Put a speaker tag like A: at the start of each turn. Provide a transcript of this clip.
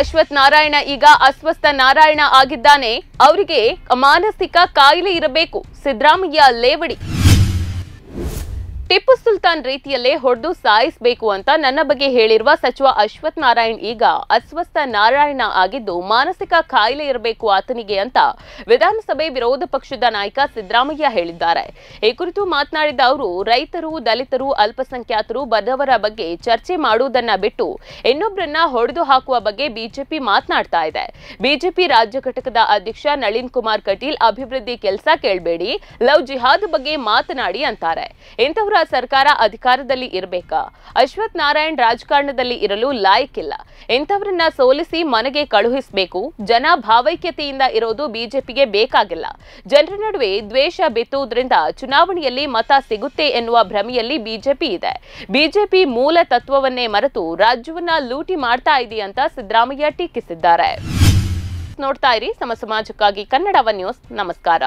A: ಅಶ್ವಥ್ ನಾರಾಯಣ ಈಗ ಅಸ್ವಸ್ಥ ನಾರಾಯಣ ಆಗಿದ್ದಾನೆ ಅವರಿಗೆ ಮಾನಸಿಕ ಕಾಯಿಲೆ ಇರಬೇಕು ಸಿದ್ದರಾಮಯ್ಯ ಲೇವಡಿ ಟಿಪ್ಪು ಸುಲ್ತಾನ್ ರೀತಿಯಲ್ಲೇ ಹೊಡೆದು ಸಾಯಿಸಬೇಕು ಅಂತ ನನ್ನ ಬಗ್ಗೆ ಹೇಳಿರುವ ಸಚಿವ ಅಶ್ವಥ್ ನಾರಾಯಣ್ ಈಗ ಅಸ್ವಸ್ಥ ನಾರಾಯಣ ಆಗಿದ್ದು ಮಾನಸಿಕ ಕಾಯಿಲೆ ಇರಬೇಕು ಆತನಿಗೆ ಅಂತ ವಿಧಾನಸಭೆ ವಿರೋಧ ಪಕ್ಷದ ನಾಯಕ ಸಿದ್ದರಾಮಯ್ಯ ಹೇಳಿದ್ದಾರೆ ಈ ಕುರಿತು ಮಾತನಾಡಿದ ಅವರು ರೈತರು ದಲಿತರು ಅಲ್ಪಸಂಖ್ಯಾತರು ಬದವರ ಬಗ್ಗೆ ಚರ್ಚೆ ಮಾಡುವುದನ್ನ ಬಿಟ್ಟು ಇನ್ನೊಬ್ಬರನ್ನ ಹೊಡೆದು ಹಾಕುವ ಬಗ್ಗೆ ಬಿಜೆಪಿ ಮಾತನಾಡ್ತಾ ಇದೆ ಬಿಜೆಪಿ ರಾಜ್ಯ ಘಟಕದ ಅಧ್ಯಕ್ಷ ನಳಿನ್ ಕುಮಾರ್ ಕಟೀಲ್ ಅಭಿವೃದ್ಧಿ ಕೆಲಸ ಕೇಳಬೇಡಿ ಲವ್ ಜಿಹಾದ್ ಬಗ್ಗೆ ಮಾತನಾಡಿ ಅಂತಾರೆ ಇಂಥವರ ಸರ್ಕಾರ ಅಧಿಕಾರದಲ್ಲಿ ಇರಬೇಕಾ ಅಶ್ವಥ್ ನಾರಾಯಣ್ ರಾಜಕಾರಣದಲ್ಲಿ ಇರಲು ಲಾಯಕ್ಕಿಲ್ಲ ಇಂಥವ್ರನ್ನ ಸೋಲಿಸಿ ಮನೆಗೆ ಕಳುಹಿಸಬೇಕು ಜನ ಭಾವೈಕ್ಯತೆಯಿಂದ ಇರೋದು ಬಿಜೆಪಿಗೆ ಬೇಕಾಗಿಲ್ಲ ಜನರ ನಡುವೆ ದ್ವೇಷ ಬಿತ್ತುವುದರಿಂದ ಚುನಾವಣೆಯಲ್ಲಿ ಮತ ಸಿಗುತ್ತೆ ಎನ್ನುವ ಭ್ರಮೆಯಲ್ಲಿ ಬಿಜೆಪಿ ಇದೆ ಬಿಜೆಪಿ ಮೂಲ ತತ್ವವನ್ನೇ ಮರೆತು ರಾಜ್ಯವನ್ನ ಲೂಟಿ ಮಾಡ್ತಾ ಇದೆಯಂತ ಸಿದ್ದರಾಮಯ್ಯ ಟೀಕಿಸಿದ್ದಾರೆ ನೋಡ್ತಾ ಇರಿ ಸಮ ಸಮಾಜಕ್ಕಾಗಿ ಕನ್ನಡವ ನ್ಯೂಸ್ ನಮಸ್ಕಾರ